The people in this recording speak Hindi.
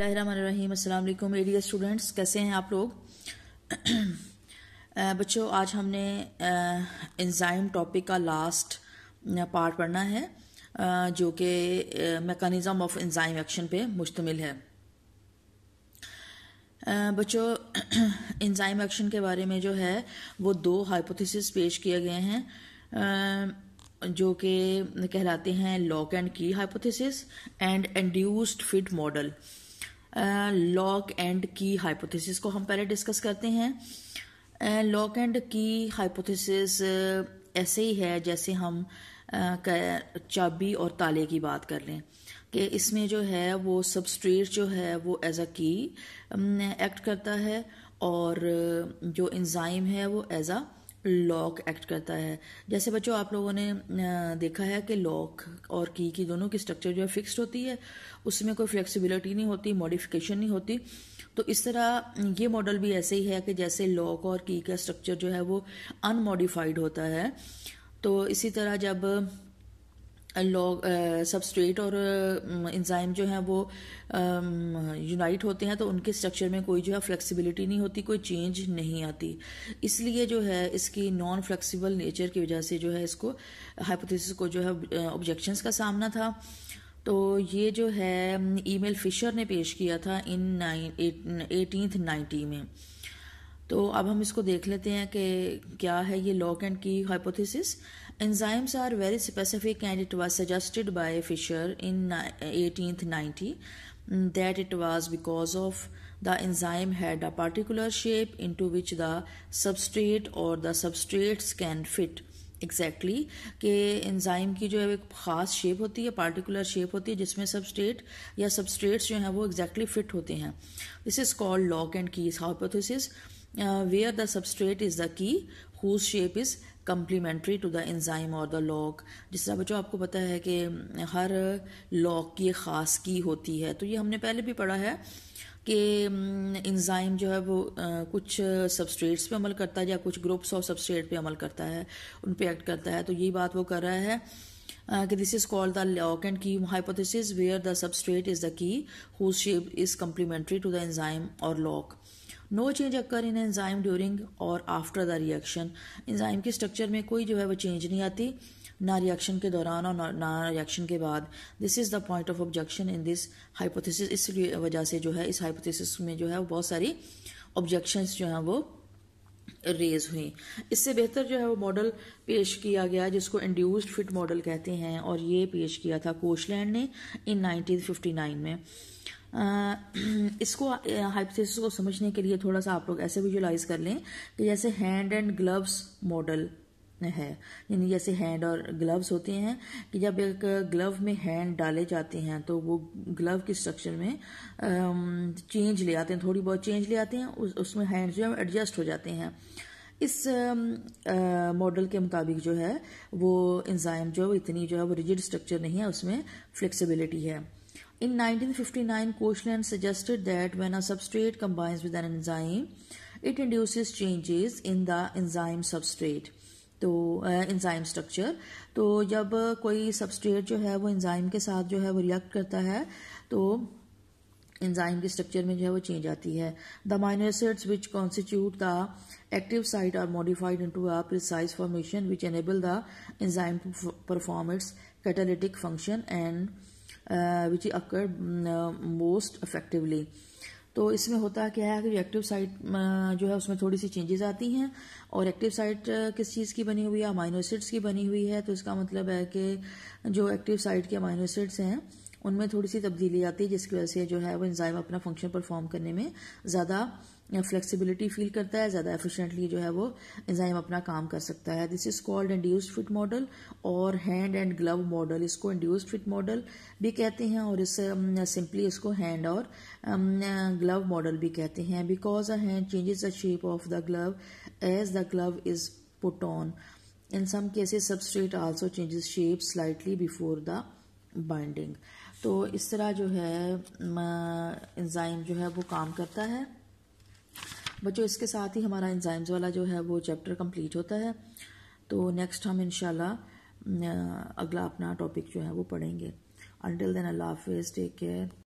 रहीम अस्सलाम वालेकुम एडियर स्टूडेंट्स कैसे हैं आप लोग बच्चों आज हमने इंजाइम टॉपिक का लास्ट पार्ट पढ़ना है जो कि मेकानिज़म ऑफ इंजाइम एक्शन पे मुश्तमिल है बच्चों इंजाइम एक्शन के बारे में जो है वो दो हाइपोथेसिस पेश किए गए हैं जो कि कहलाते हैं lock and key hypothesis and induced fit model lock and key hypothesis को हम पहले डिस्कस करते हैं लॉक एंड की हाइपोथेसिस ऐसे ही है जैसे हम चाबी और ताले की बात कर लें कि इसमें जो है वो सबस्ट्रेट जो है वो एज अ की एक्ट करता है और जो इंजाइम है वो एज अ लॉक एक्ट करता है जैसे बच्चों आप लोगों ने देखा है कि लॉक और की की दोनों की स्ट्रक्चर जो है फिक्स्ड होती है उसमें कोई फ्लेक्सिबिलिटी नहीं होती मॉडिफिकेशन नहीं होती तो इस तरह ये मॉडल भी ऐसे ही है कि जैसे लॉक और की का स्ट्रक्चर जो है वो अनमॉडिफाइड होता है तो इसी तरह जब लॉग सबस्ट्रेट uh, और इंजाइम uh, जो हैं वो यूनाइट um, होते हैं तो उनके स्ट्रक्चर में कोई जो है फ्लेक्सिबिलिटी नहीं होती कोई चेंज नहीं आती इसलिए जो है इसकी नॉन फ्लेक्सिबल नेचर की वजह से जो है इसको हाइपोथेसिस को जो है ऑब्जेक्शंस uh, का सामना था तो ये जो है ईमेल um, फिशर ने पेश किया था इन एटीनथ एटीन नाइन्टी में तो अब हम इसको देख लेते हैं कि क्या है ये lock and key hypothesis Enzymes are very specific, and it was suggested by Fisher in 1890 mm, that it was because of the enzyme had a particular shape into which the substrate or the substrates can fit. Exactly exactly, कि एंजाइम की जो है एक ख़ास शेप होती है पार्टिकुलर शेप होती है जिसमें सबस्ट्रेट या स्टेट्स जो हैं वो एग्जैक्टली exactly फिट होते हैं this is called lock and keys hypothesis where the substrate is the key whose shape is complementary to the enzyme और द लॉक जिस तरह बच्चों आपको पता है कि हर लॉक की ख़ास की होती है तो ये हमने पहले भी पढ़ा है कि इंजाइम जो है वो कुछ सबस्ट्रेट्स पे अमल करता है या कुछ ग्रुप्स ऑफ सबस्ट्रेट पे अमल करता है उन पे एक्ट करता है तो यही बात वो कर रहा है कि this is called the lock and key hypothesis where the substrate is the key whose shape is complementary to the enzyme और lock no change occur in enzyme during और आफ्टर द रिएक्शन एंजाइम के स्ट्रक्चर में कोई जो है वो चेंज नहीं आती ना रिएक्शन के दौरान और ना रिएक्शन के बाद this is the point of objection in this hypothesis इस वजह से जो है इस हाइपोथेसिस में जो है वो बहुत सारी ऑब्जेक्शंस जो हैं वो रेज हुई इससे बेहतर जो है वो मॉडल पेश किया गया जिसको इंड्यूस्ड फिट मॉडल कहते हैं और ये पेश किया था कोशलैंड ने इन 1959 में आ, इसको हाइपोथेसिस को समझने के लिए थोड़ा सा आप लोग ऐसे विजुलाइज कर लें कि जैसे हैंड एंड ग्लव्स मॉडल है यानी जैसे हैंड और ग्लव्स होते हैं कि जब एक ग्लव में हैंड डाले जाते हैं तो वो ग्लव के स्ट्रक्चर में चेंज ले आते हैं थोड़ी बहुत चेंज ले आते हैं उस उसमें हैंड जो है एडजस्ट हो जाते हैं इस मॉडल के मुताबिक जो है वो इंजाइम जो है इतनी जो है वो रिजिड स्ट्रक्चर नहीं है उसमें फ्लेक्सिबिलिटी है in 1959, Koshland suggested that when a substrate combines with an enzyme it induces changes in the enzyme substrate तो इंजाइम स्ट्रक्चर तो जब कोई सबस्ट्रेट जो है वो इंजाइम के साथ जो है वो रिएक्ट करता है तो इंजाइम के स्ट्रक्चर में जो है वो चेंज आती है the amino acids which constitute the active site are modified into a precise formation which enable the enzyme perform its catalytic function and which occur most effectively तो इसमें होता क्या है कि रिएक्टिव साइट जो है उसमें थोड़ी सी चेंजेस आती हैं और एक्टिव साइट किस चीज़ की बनी हुई है अमाइनोसिड्स की बनी हुई है तो इसका मतलब है कि जो एक्टिव साइट के अमाइनोसिड्स हैं उनमें थोड़ी सी तब्दीली आती है जिसकी वजह से जो है वो इंजाइम अपना फंक्शन परफॉर्म करने में ज़्यादा फ्लेक्सिबिलिटी फील करता है ज़्यादा एफिशिएंटली जो है वो इंजाइम अपना काम कर सकता है this is called induced fit model और हैंड एंड ग्लव मॉडल इसको इंड्यूस्ड फिट मॉडल भी कहते हैं और इस सिंपली इसको हैंड और ग्लव मॉडल भी कहते हैं because a hand changes the shape of the glove as the glove is put on in some cases, substrate also changes shape slightly before the binding तो इस तरह जो है इंजाइम जो है वो काम करता है बच्चों इसके साथ ही हमारा इंजाइम्स वाला जो है वो चैप्टर कंप्लीट होता है तो नेक्स्ट हम इंशाल्लाह अगला अपना टॉपिक जो है वो पढ़ेंगे अनटिल देन अल्लाह हाफिज़ टेक केयर